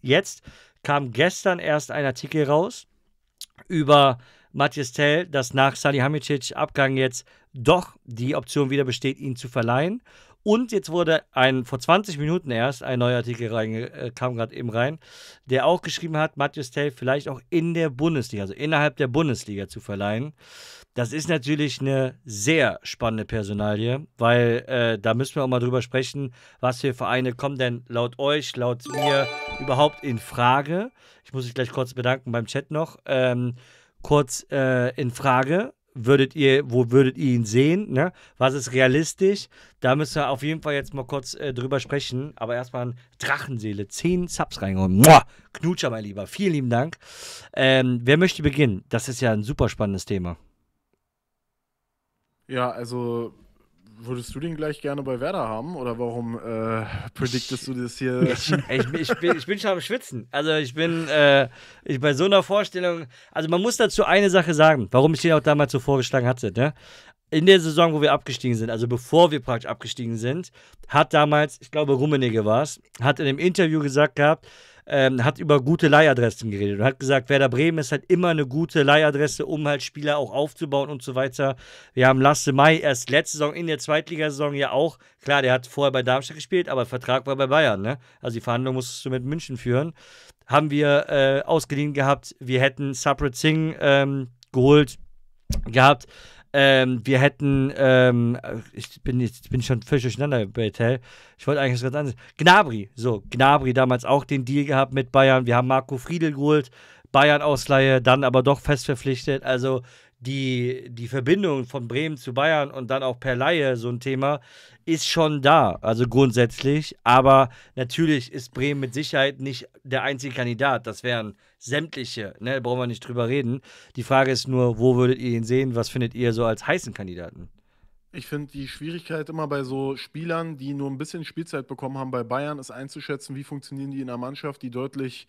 jetzt kam gestern erst ein Artikel raus über Matthias Tell, dass nach Salihamidzic Abgang jetzt doch die Option wieder besteht, ihn zu verleihen. Und jetzt wurde ein, vor 20 Minuten erst ein neuer Artikel rein, äh, kam gerade eben rein, der auch geschrieben hat, Matthias Tell vielleicht auch in der Bundesliga, also innerhalb der Bundesliga zu verleihen. Das ist natürlich eine sehr spannende Personalie, weil äh, da müssen wir auch mal drüber sprechen, was für Vereine kommen denn laut euch, laut mir überhaupt in Frage. Ich muss mich gleich kurz bedanken beim Chat noch. Ähm, kurz äh, in Frage würdet ihr, wo würdet ihr ihn sehen? Ne? Was ist realistisch? Da müssen wir auf jeden Fall jetzt mal kurz äh, drüber sprechen. Aber erstmal Drachenseele, 10 Subs reingeholt. Knutscher, mein Lieber. Vielen lieben Dank. Ähm, wer möchte beginnen? Das ist ja ein super spannendes Thema. Ja, also würdest du den gleich gerne bei Werder haben oder warum äh, prediktest du das hier? Ich, ich, ich, bin, ich, bin, schon am Schwitzen. Also ich bin äh, ich, bei so einer Vorstellung, also man muss dazu eine Sache sagen, warum ich den auch damals so vorgeschlagen hatte. Ne? In der Saison, wo wir abgestiegen sind, also bevor wir praktisch abgestiegen sind, hat damals, ich glaube Rummenigge war es, hat in dem Interview gesagt gehabt, ähm, hat über gute Leihadressen geredet und hat gesagt, Werder Bremen ist halt immer eine gute Leihadresse, um halt Spieler auch aufzubauen und so weiter. Wir haben Lasse Mai erst letzte Saison in der Zweitligasaison ja auch, klar, der hat vorher bei Darmstadt gespielt, aber Vertrag war bei Bayern, ne? Also die Verhandlung musstest du mit München führen. Haben wir äh, ausgeliehen gehabt, wir hätten Saprit Singh ähm, geholt gehabt, ähm, wir hätten, ähm, ich bin jetzt bin schon völlig durcheinander bei Tell. Ich wollte eigentlich was ganz anderes. Gnabri, so, Gnabri damals auch den Deal gehabt mit Bayern. Wir haben Marco Friedel geholt, Bayern-Ausleihe, dann aber doch fest verpflichtet. Also die, die Verbindung von Bremen zu Bayern und dann auch per Laie so ein Thema ist schon da, also grundsätzlich. Aber natürlich ist Bremen mit Sicherheit nicht der einzige Kandidat. Das wären sämtliche, ne, brauchen wir nicht drüber reden. Die Frage ist nur, wo würdet ihr ihn sehen? Was findet ihr so als heißen Kandidaten? Ich finde die Schwierigkeit immer bei so Spielern, die nur ein bisschen Spielzeit bekommen haben bei Bayern, ist einzuschätzen, wie funktionieren die in einer Mannschaft, die deutlich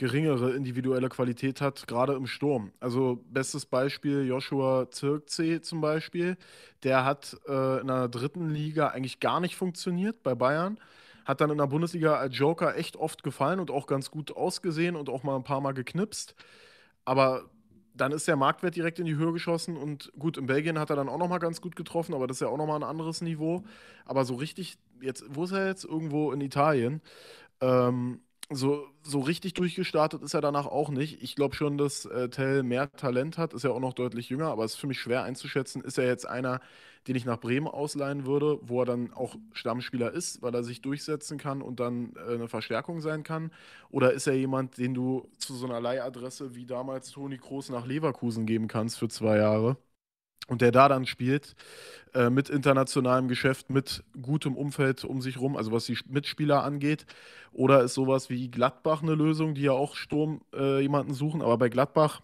geringere individuelle Qualität hat, gerade im Sturm. Also bestes Beispiel Joshua Zirkze zum Beispiel. Der hat äh, in der dritten Liga eigentlich gar nicht funktioniert bei Bayern. Hat dann in der Bundesliga als Joker echt oft gefallen und auch ganz gut ausgesehen und auch mal ein paar Mal geknipst. Aber dann ist der Marktwert direkt in die Höhe geschossen und gut, in Belgien hat er dann auch nochmal ganz gut getroffen, aber das ist ja auch nochmal ein anderes Niveau. Aber so richtig, jetzt, wo ist er jetzt? Irgendwo in Italien. Ähm, so, so richtig durchgestartet ist er danach auch nicht. Ich glaube schon, dass äh, Tell mehr Talent hat, ist ja auch noch deutlich jünger, aber es ist für mich schwer einzuschätzen. Ist er jetzt einer, den ich nach Bremen ausleihen würde, wo er dann auch Stammspieler ist, weil er sich durchsetzen kann und dann äh, eine Verstärkung sein kann? Oder ist er jemand, den du zu so einer Leihadresse wie damals Toni Kroos nach Leverkusen geben kannst für zwei Jahre? und der da dann spielt, äh, mit internationalem Geschäft, mit gutem Umfeld um sich rum, also was die Mitspieler angeht. Oder ist sowas wie Gladbach eine Lösung, die ja auch Sturm äh, jemanden suchen, aber bei Gladbach,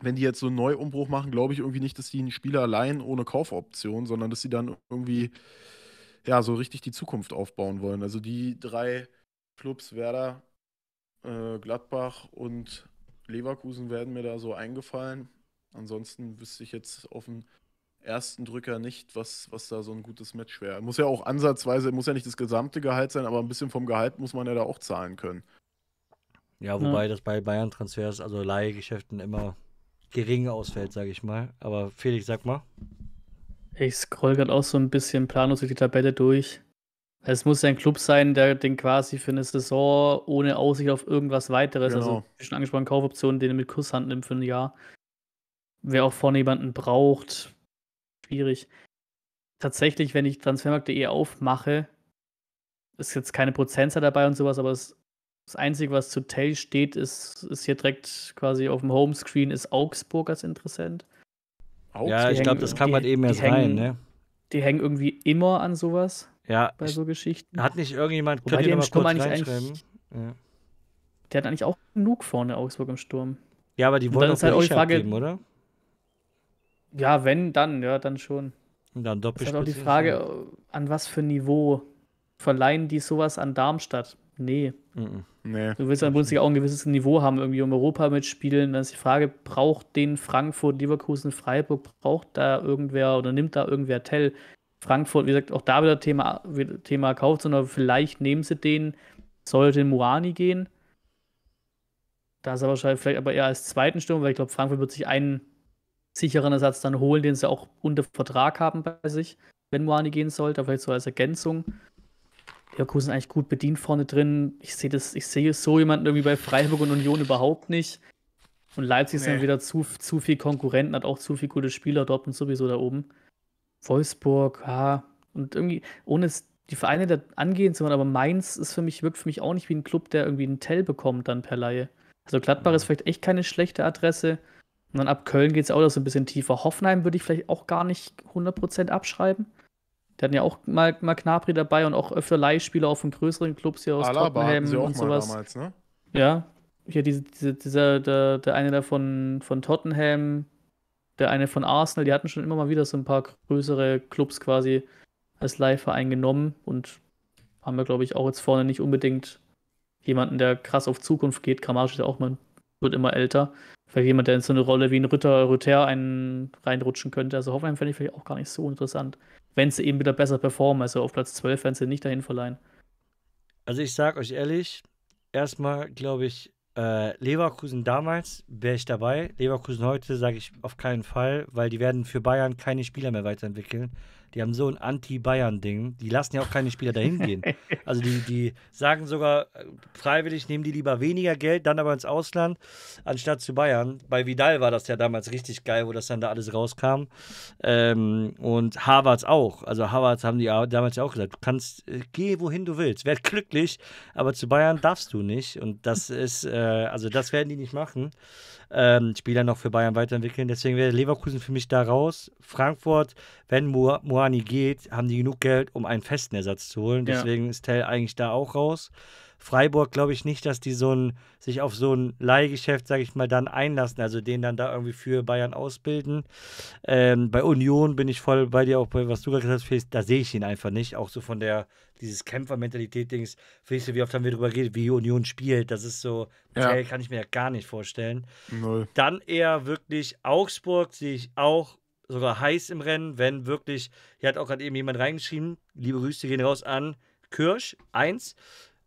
wenn die jetzt so einen Neuumbruch machen, glaube ich irgendwie nicht, dass die einen Spieler allein ohne Kaufoption, sondern dass sie dann irgendwie ja so richtig die Zukunft aufbauen wollen. Also die drei Clubs Werder, äh, Gladbach und Leverkusen werden mir da so eingefallen Ansonsten wüsste ich jetzt auf den ersten Drücker nicht, was, was da so ein gutes Match wäre. Muss ja auch ansatzweise, muss ja nicht das gesamte Gehalt sein, aber ein bisschen vom Gehalt muss man ja da auch zahlen können. Ja, wobei ja. das bei Bayern-Transfers, also Leihgeschäften immer gering ausfällt, sage ich mal. Aber Felix, sag mal. Ich scroll gerade auch so ein bisschen planlos durch die Tabelle durch. Es muss ja ein Club sein, der den quasi für eine Saison ohne Aussicht auf irgendwas weiteres, also genau. also schon angesprochen Kaufoptionen, den er mit Kurshand nimmt für ein Jahr, wer auch vorne jemanden braucht, schwierig. Tatsächlich, wenn ich transfermarkt.de aufmache, ist jetzt keine Prozentzahl dabei und sowas, aber das, das Einzige, was zu Tell steht, ist, ist hier direkt quasi auf dem Homescreen, ist Augsburg als Interessent. Augsburg. Ja, ich glaube, das kann man eben erst rein, ne? Die hängen irgendwie immer an sowas. Ja. Bei so Geschichten. Hat nicht irgendjemand, Wobei könnt ihr mal kurz reinschreiben? Ja. Der hat eigentlich auch genug vorne Augsburg im Sturm. Ja, aber die wollen auch halt auch die Frage, geben, oder? Ja, wenn, dann, ja, dann schon. dann doppelt. Das ist halt auch die Frage, an was für Niveau verleihen die sowas an Darmstadt? Nee. nee. Du willst an Bundesliga auch ein gewisses Niveau haben, irgendwie um Europa mitspielen. Dann ist die Frage, braucht den Frankfurt, Leverkusen, Freiburg, braucht da irgendwer oder nimmt da irgendwer Tell? Frankfurt, wie gesagt, auch da wieder Thema, Thema kauft, sondern vielleicht nehmen sie den, sollte in Moani gehen. Da ist er wahrscheinlich vielleicht aber eher als zweiten Sturm, weil ich glaube, Frankfurt wird sich einen sicheren Ersatz dann holen, den sie auch unter Vertrag haben bei sich, wenn Moani gehen sollte, vielleicht so als Ergänzung. Leverkusen eigentlich gut bedient vorne drin. Ich sehe das, ich sehe so jemanden irgendwie bei Freiburg und Union überhaupt nicht. Und Leipzig nee. ist wieder zu, zu viel Konkurrenten, hat auch zu viel gute Spieler, dort und sowieso da oben. Wolfsburg, ja. Und irgendwie, ohne es, die Vereine da angehen zu wollen, aber Mainz ist für mich, wirkt für mich auch nicht wie ein Club, der irgendwie einen Tell bekommt dann per Laie. Also Gladbach mhm. ist vielleicht echt keine schlechte Adresse. Und dann ab Köln geht es auch noch so ein bisschen tiefer. Hoffenheim würde ich vielleicht auch gar nicht 100% abschreiben. Die hatten ja auch mal, mal Knapri dabei und auch öfter Leihspieler auch von größeren Clubs hier aus Alaba Tottenham sie auch und sowas. Mal damals, ne? Ja. Hier diese, diese, dieser, der, der eine da von, von Tottenham, der eine von Arsenal, die hatten schon immer mal wieder so ein paar größere Clubs quasi als Leihverein genommen und haben wir, glaube ich, auch jetzt vorne nicht unbedingt jemanden, der krass auf Zukunft geht. Grammatisch ist ja auch man wird immer älter. Vielleicht jemand, der in so eine Rolle wie ein Ritter, Rüther einen reinrutschen könnte. Also Hoffenheim fände ich vielleicht auch gar nicht so interessant, wenn sie eben wieder besser performen. Also auf Platz 12 werden sie nicht dahin verleihen. Also ich sage euch ehrlich, erstmal glaube ich, äh, Leverkusen damals wäre ich dabei. Leverkusen heute sage ich auf keinen Fall, weil die werden für Bayern keine Spieler mehr weiterentwickeln die haben so ein Anti-Bayern-Ding. Die lassen ja auch keine Spieler dahin gehen. Also die, die sagen sogar, äh, freiwillig nehmen die lieber weniger Geld, dann aber ins Ausland, anstatt zu Bayern. Bei Vidal war das ja damals richtig geil, wo das dann da alles rauskam. Ähm, und Harvards auch. Also Harvards haben die damals ja auch gesagt, du kannst, äh, geh wohin du willst, werd glücklich, aber zu Bayern darfst du nicht. Und das ist, äh, also das werden die nicht machen ähm, Spieler noch für Bayern weiterentwickeln. Deswegen wäre Leverkusen für mich da raus. Frankfurt, wenn Mo Moani geht, haben die genug Geld, um einen festen Ersatz zu holen. Deswegen ja. ist Tell eigentlich da auch raus. Freiburg glaube ich nicht, dass die so ein, sich auf so ein Leihgeschäft, sage ich mal, dann einlassen, also den dann da irgendwie für Bayern ausbilden. Ähm, bei Union bin ich voll bei dir, auch bei was du gerade gesagt hast, da sehe ich ihn einfach nicht, auch so von der, dieses Kämpfermentalität-Dings, verstehst du, wie oft haben wir darüber geredet, wie Union spielt, das ist so, ja. kann ich mir ja gar nicht vorstellen. Null. Dann eher wirklich Augsburg sehe ich auch sogar heiß im Rennen, wenn wirklich, hier hat auch gerade eben jemand reingeschrieben, liebe Grüße gehen raus an Kirsch, eins,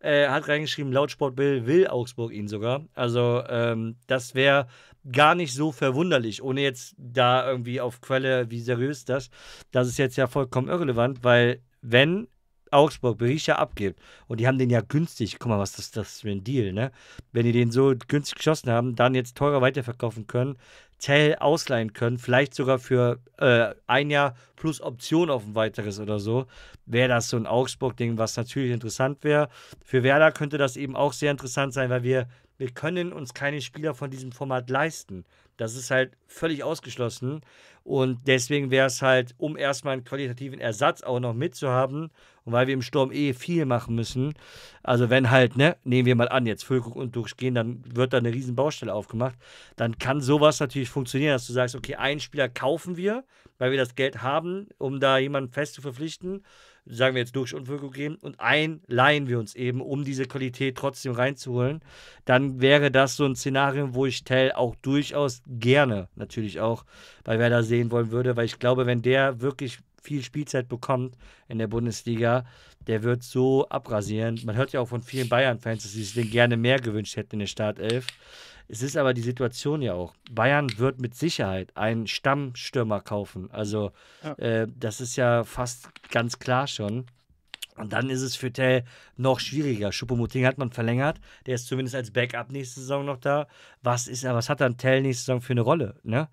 äh, hat reingeschrieben, laut Sportbild will Augsburg ihn sogar. Also ähm, das wäre gar nicht so verwunderlich, ohne jetzt da irgendwie auf Quelle, wie seriös das, das ist jetzt ja vollkommen irrelevant, weil wenn Augsburg Berisha abgibt. Und die haben den ja günstig. Guck mal, was ist das für ein Deal, ne? Wenn die den so günstig geschossen haben, dann jetzt teurer weiterverkaufen können, Tell ausleihen können, vielleicht sogar für äh, ein Jahr plus Option auf ein weiteres oder so, wäre das so ein Augsburg-Ding, was natürlich interessant wäre. Für Werder könnte das eben auch sehr interessant sein, weil wir wir können uns keine Spieler von diesem Format leisten. Das ist halt völlig ausgeschlossen. Und deswegen wäre es halt, um erstmal einen qualitativen Ersatz auch noch mitzuhaben, und weil wir im Sturm eh viel machen müssen, also wenn halt, ne, nehmen wir mal an, jetzt Füllkrug und durchgehen, dann wird da eine riesen Baustelle aufgemacht, dann kann sowas natürlich funktionieren, dass du sagst, okay, einen Spieler kaufen wir, weil wir das Geld haben, um da jemanden fest zu verpflichten sagen wir jetzt, durch Unwirkung gehen und ein leihen wir uns eben, um diese Qualität trotzdem reinzuholen, dann wäre das so ein Szenario, wo ich Tell auch durchaus gerne natürlich auch bei Werder sehen wollen würde, weil ich glaube, wenn der wirklich viel Spielzeit bekommt in der Bundesliga, der wird so abrasieren. Man hört ja auch von vielen Bayern-Fans, dass sie sich den gerne mehr gewünscht hätten in der Startelf. Es ist aber die Situation ja auch. Bayern wird mit Sicherheit einen Stammstürmer kaufen. Also ja. äh, das ist ja fast ganz klar schon. Und dann ist es für Tell noch schwieriger. Schuppomoting hat man verlängert. Der ist zumindest als Backup nächste Saison noch da. Was, ist, was hat dann Tell nächste Saison für eine Rolle? Ne?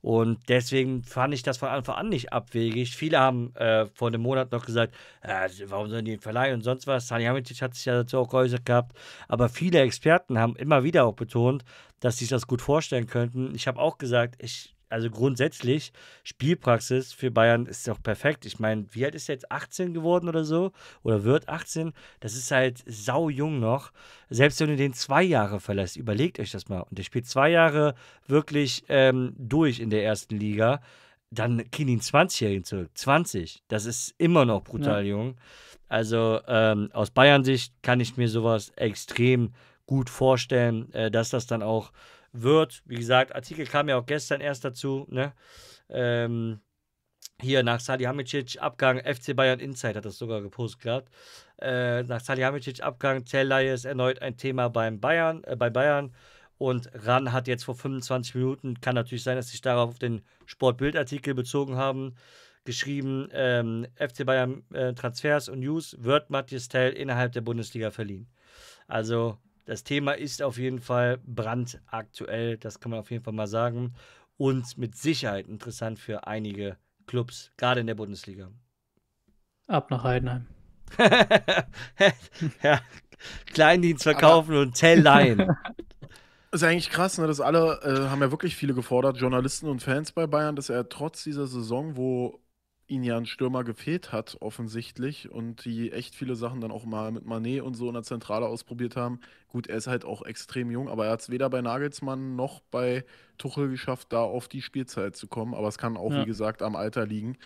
Und deswegen fand ich das von Anfang an nicht abwegig. Viele haben äh, vor einem Monat noch gesagt, äh, warum sollen die ihn verleihen und sonst was. Sani Hamitic hat sich ja dazu auch geäußert gehabt. Aber viele Experten haben immer wieder auch betont, dass sie sich das gut vorstellen könnten. Ich habe auch gesagt, ich also grundsätzlich, Spielpraxis für Bayern ist doch perfekt. Ich meine, wie alt ist er jetzt? 18 geworden oder so? Oder wird 18? Das ist halt sau jung noch. Selbst wenn du den zwei Jahre verlässt, überlegt euch das mal. Und der spielt zwei Jahre wirklich ähm, durch in der ersten Liga. Dann kriegen ihn 20-Jährigen zurück. 20. Das ist immer noch brutal ja. jung. Also ähm, aus Bayern-Sicht kann ich mir sowas extrem gut vorstellen, äh, dass das dann auch wird. Wie gesagt, Artikel kam ja auch gestern erst dazu. Ne? Ähm, hier nach Salihamidzic Abgang, FC Bayern Insight hat das sogar gepostet gehabt. Äh, nach Salihamidzic Abgang, Tellei ist erneut ein Thema beim Bayern, äh, bei Bayern. Und Ran hat jetzt vor 25 Minuten, kann natürlich sein, dass sich darauf auf den Sportbildartikel bezogen haben, geschrieben, ähm, FC Bayern äh, Transfers und News wird Matthias Tell innerhalb der Bundesliga verliehen. Also das Thema ist auf jeden Fall brandaktuell, das kann man auf jeden Fall mal sagen. Und mit Sicherheit interessant für einige Clubs, gerade in der Bundesliga. Ab nach Heidenheim. ja, Kleindienst verkaufen Aber und Tell leihen. Ist eigentlich krass, ne, dass alle, äh, haben ja wirklich viele gefordert, Journalisten und Fans bei Bayern, dass er trotz dieser Saison, wo ihnen ja ein Stürmer gefehlt hat, offensichtlich, und die echt viele Sachen dann auch mal mit Manet und so in der Zentrale ausprobiert haben. Gut, er ist halt auch extrem jung, aber er hat es weder bei Nagelsmann noch bei Tuchel geschafft, da auf die Spielzeit zu kommen. Aber es kann auch, ja. wie gesagt, am Alter liegen.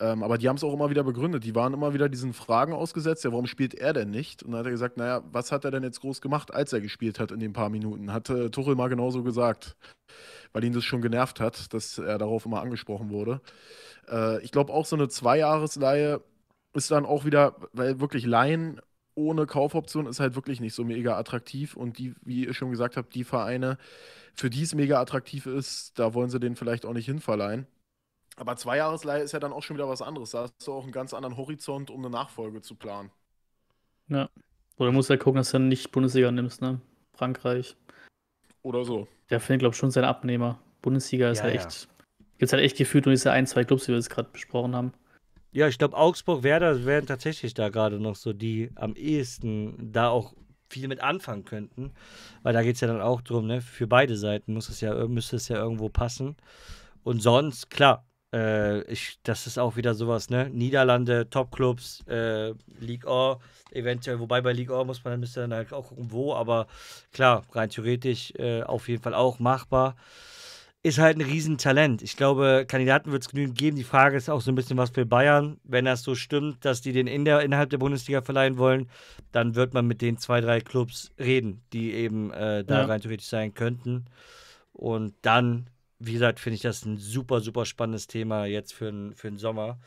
Ähm, aber die haben es auch immer wieder begründet. Die waren immer wieder diesen Fragen ausgesetzt, ja, warum spielt er denn nicht? Und dann hat er gesagt, naja, was hat er denn jetzt groß gemacht, als er gespielt hat in den paar Minuten? Hat äh, Tuchel mal genauso gesagt, weil ihn das schon genervt hat, dass er darauf immer angesprochen wurde. Äh, ich glaube auch so eine Zweijahresleihe ist dann auch wieder, weil wirklich Laien ohne Kaufoption ist halt wirklich nicht so mega attraktiv. Und die, wie ihr schon gesagt habt, die Vereine, für die es mega attraktiv ist, da wollen sie den vielleicht auch nicht hinverleihen. Aber zwei Jahresleihe ist ja dann auch schon wieder was anderes. Da hast du auch einen ganz anderen Horizont, um eine Nachfolge zu planen. Ja. Oder muss du ja halt gucken, dass du dann nicht Bundesliga nimmst, ne? Frankreich. Oder so. Der findet, glaube ich, schon seinen Abnehmer. Bundesliga ist ja, halt ja. echt. Gibt es halt echt gefühlt nur diese ein, zwei Clubs, die wir jetzt gerade besprochen haben. Ja, ich glaube, Augsburg, Werder wären tatsächlich da gerade noch so die am ehesten da auch viel mit anfangen könnten. Weil da geht es ja dann auch drum, ne? Für beide Seiten muss es ja, müsste es ja irgendwo passen. Und sonst, klar, äh, ich, das ist auch wieder sowas, ne? Niederlande, Topclubs, äh, League O, eventuell, wobei bei League O muss man dann müsste dann halt auch gucken, wo, aber klar, rein theoretisch äh, auf jeden Fall auch machbar ist halt ein Riesentalent. Ich glaube, Kandidaten wird es genügend geben. Die Frage ist auch so ein bisschen was für Bayern. Wenn das so stimmt, dass die den in der, innerhalb der Bundesliga verleihen wollen, dann wird man mit den zwei, drei Clubs reden, die eben äh, da ja. rein theoretisch sein könnten. Und dann, wie gesagt, finde ich das ein super, super spannendes Thema jetzt für, für den Sommer.